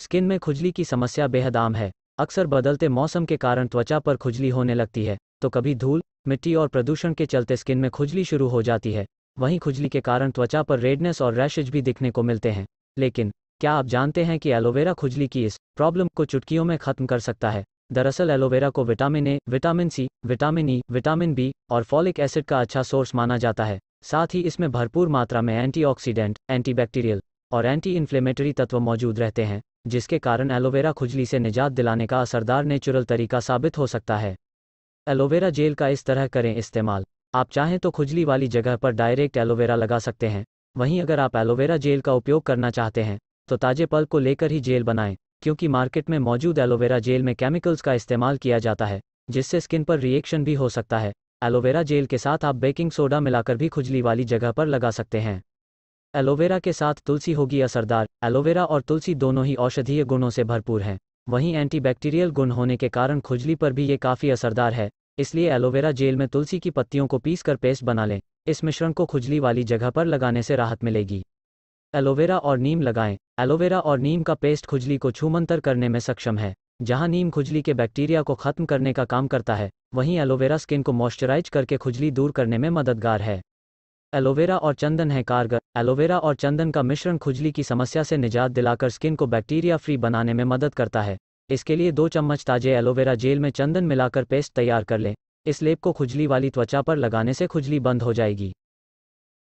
skin में खुजली की समस्या बेहद आम है अक्सर बदलते मौसम के कारण त्वचा पर खुजली होने लगती है तो कभी धूल मिट्टी और प्रदूषण के चलते स्किन में खुजली शुरू हो जाती है वहीं खुजली के कारण त्वचा पर रेडनेस और रैशेज भी दिखने को मिलते हैं लेकिन क्या आप जानते हैं कि एलोवेरा खुजली की इस प्रॉब्लम को चुटकियों में खत्म कर सकता है दरअसल एलोवेरा को vitamin A vitamin C vitamin E vitamin B और फॉलिक एसिड का अच्छा सोर्स माना जाता है साथ ही इसमें भरपूर मात्रा में एंटीऑक्सीडेंट, एंटीबैक्टीरियल और एंटी इन्फ्लेमेटरी तत्व मौजूद रहते हैं जिसके कारण एलोवेरा खुजली से निजात दिलाने का असरदार नेचुरल तरीका साबित हो सकता है एलोवेरा जेल का इस तरह करें इस्तेमाल आप चाहें तो खुजली वाली जगह पर डायरेक्ट एलोवेरा लगा सकते हैं वहीं अगर आप एलोवेरा जेल का उपयोग करना चाहते हैं तो ताजे पल को लेकर ही जेल बनाएं क्योंकि मार्केट में मौजूद एलोवेरा जेल में केमिकल्स का इस्तेमाल किया जाता है जिससे स्किन पर रिएक्शन भी हो सकता है एलोवेरा जेल के साथ आप बेकिंग सोडा मिलाकर भी खुजली वाली जगह पर लगा सकते हैं एलोवेरा के साथ तुलसी होगी असरदार एलोवेरा और तुलसी दोनों ही औषधीय गुणों से भरपूर हैं वहीं एंटीबैक्टीरियल गुण होने के कारण खुजली पर भी ये काफ़ी असरदार है इसलिए एलोवेरा जेल में तुलसी की पत्तियों को पीस कर पेस्ट बना लें इस मिश्रण को खुजली वाली जगह पर लगाने से राहत मिलेगी एलोवेरा और नीम लगाएं एलोवेरा और नीम का पेस्ट खुजली को छूमंतर करने में सक्षम है जहां नीम खुजली के बैक्टीरिया को खत्म करने का काम करता है वहीं एलोवेरा स्किन को मॉइस्चराइज करके खुजली दूर करने में मददगार है एलोवेरा और चंदन है कारगर एलोवेरा और चंदन का मिश्रण खुजली की समस्या से निजात दिलाकर स्किन को बैक्टीरिया फ्री बनाने में मदद करता है इसके लिए दो चम्मच ताजे एलोवेरा जेल में चंदन मिलाकर पेस्ट तैयार कर लें इस लेप को खुजली वाली त्वचा पर लगाने से खुजली बंद हो जाएगी